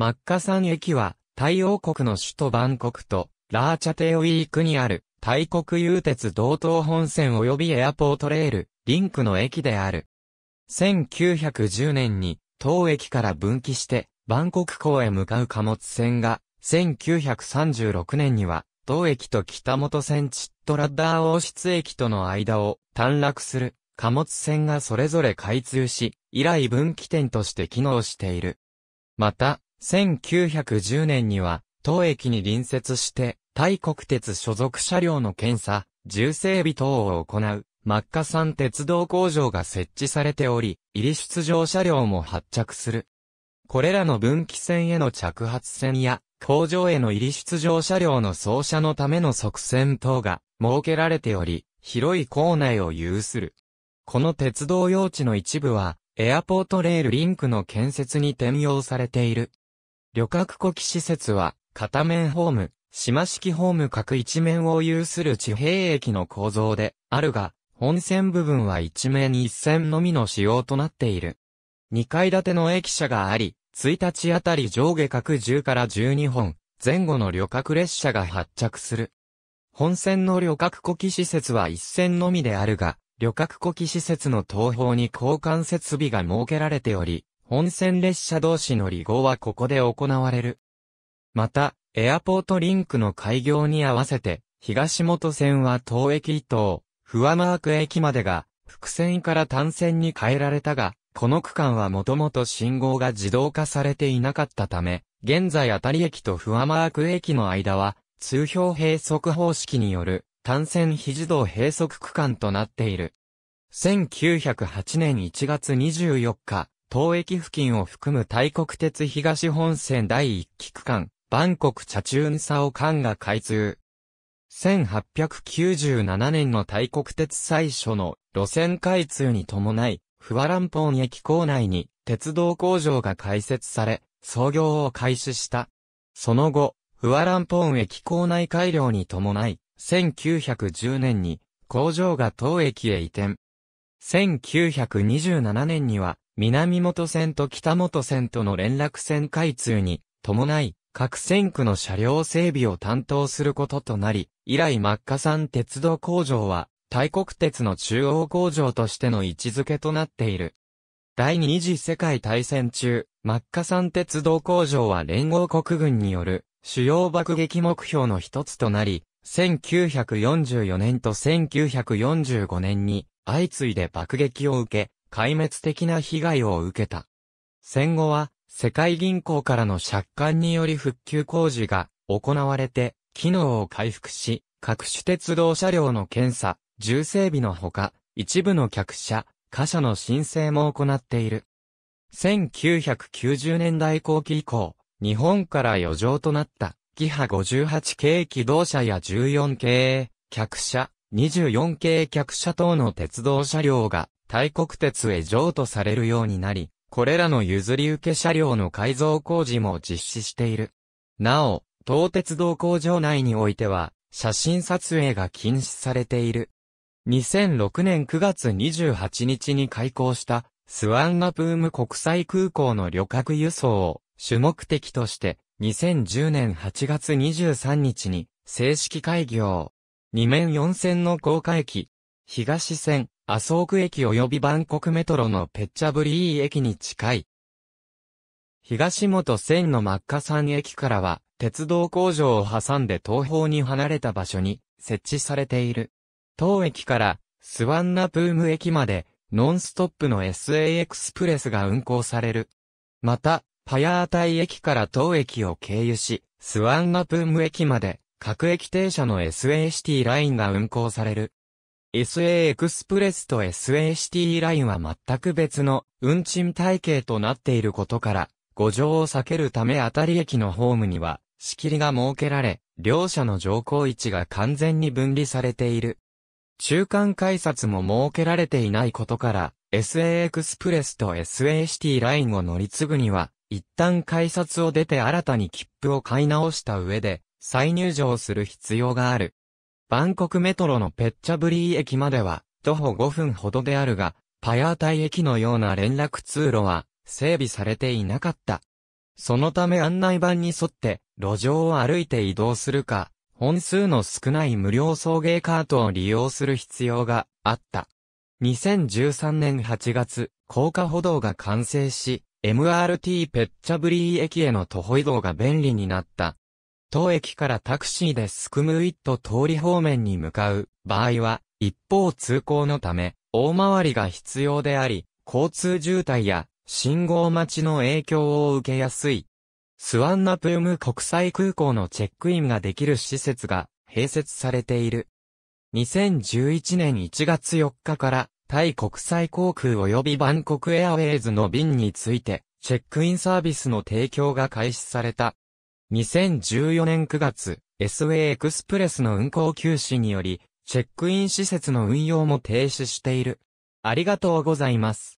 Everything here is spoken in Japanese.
マッカサン駅は、タイ王国の首都バンコクと、ラーチャテオイークにある、タイ国有鉄道東本線及びエアポートレール、リンクの駅である。1910年に、当駅から分岐して、バンコク港へ向かう貨物船が、1936年には、東駅と北本線チットラッダー王室駅との間を短絡する貨物船がそれぞれ開通し、以来分岐点として機能している。また、1910年には、当駅に隣接して、タイ国鉄所属車両の検査、重整備等を行う、マッカ山鉄道工場が設置されており、入り出場車両も発着する。これらの分岐線への着発線や、工場への入り出場車両の走車のための側線等が設けられており、広い構内を有する。この鉄道用地の一部は、エアポートレールリンクの建設に転用されている。旅客呼気施設は、片面ホーム、島式ホーム各一面を有する地平駅の構造で、あるが、本線部分は一面一線のみの仕様となっている。二階建ての駅舎があり、1日あたり上下各10から12本、前後の旅客列車が発着する。本線の旅客呼気施設は一線のみであるが、旅客呼気施設の東方に交換設備が設けられており、本線列車同士の離合はここで行われる。また、エアポートリンクの開業に合わせて、東本線は東駅伊東、フ和マーク駅までが、複線から単線に変えられたが、この区間はもともと信号が自動化されていなかったため、現在あたり駅とフ和マーク駅の間は、通標閉塞方式による、単線非自動閉塞区間となっている。1908年1月24日、東駅付近を含む大国鉄東本線第1期区間、バンコクチャチュ間が開通。1897年の大国鉄最初の路線開通に伴い、フワランポン駅構内に鉄道工場が開設され、創業を開始した。その後、フワランポン駅構内改良に伴い、1910年に工場が当駅へ移転。1927年には南本線と北本線との連絡線開通に伴い、各線区の車両整備を担当することとなり、以来マッカさん鉄道工場は、大国鉄の中央工場としての位置づけとなっている。第二次世界大戦中、マッカさん鉄道工場は連合国軍による主要爆撃目標の一つとなり、1944年と1945年に相次いで爆撃を受け、壊滅的な被害を受けた。戦後は、世界銀行からの借款により復旧工事が行われて、機能を回復し、各種鉄道車両の検査、重整備のほか、一部の客車、貨車の申請も行っている。1990年代後期以降、日本から余剰となった、キハ58系機動車や14系、客車、24系客車等の鉄道車両が大国鉄へ譲渡されるようになり、これらの譲り受け車両の改造工事も実施している。なお、東鉄道工場内においては、写真撮影が禁止されている。2006年9月28日に開港したスワンナプーム国際空港の旅客輸送を主目的として2010年8月23日に正式開業。2面4線の高架駅、東線、麻生区駅及びバンコクメトロのペッチャブリー駅に近い。東本線のマッカ山駅からは、鉄道工場を挟んで東方に離れた場所に設置されている。当駅からスワンナプーム駅までノンストップの SA エクスプレスが運行される。また、パヤータイ駅から当駅を経由し、スワンナプーム駅まで各駅停車の SA シティラインが運行される。SA エクスプレスと SA シティラインは全く別の運賃体系となっていることから、誤乗を避けるため当たり駅のホームには仕切りが設けられ、両者の乗降位置が完全に分離されている。中間改札も設けられていないことから、SA エクスプレスと SA シティラインを乗り継ぐには、一旦改札を出て新たに切符を買い直した上で、再入場する必要がある。バンコクメトロのペッチャブリー駅までは、徒歩5分ほどであるが、パヤータイ駅のような連絡通路は、整備されていなかった。そのため案内板に沿って、路上を歩いて移動するか、本数の少ない無料送迎カートを利用する必要があった。2013年8月、高架歩道が完成し、MRT ペッチャブリー駅への徒歩移動が便利になった。当駅からタクシーでスクムウィット通り方面に向かう場合は、一方通行のため、大回りが必要であり、交通渋滞や信号待ちの影響を受けやすい。スワンナプーム国際空港のチェックインができる施設が併設されている。2011年1月4日からタイ国際航空及びバンコクエアウェイズの便についてチェックインサービスの提供が開始された。2014年9月、SA エクスプレスの運行休止により、チェックイン施設の運用も停止している。ありがとうございます。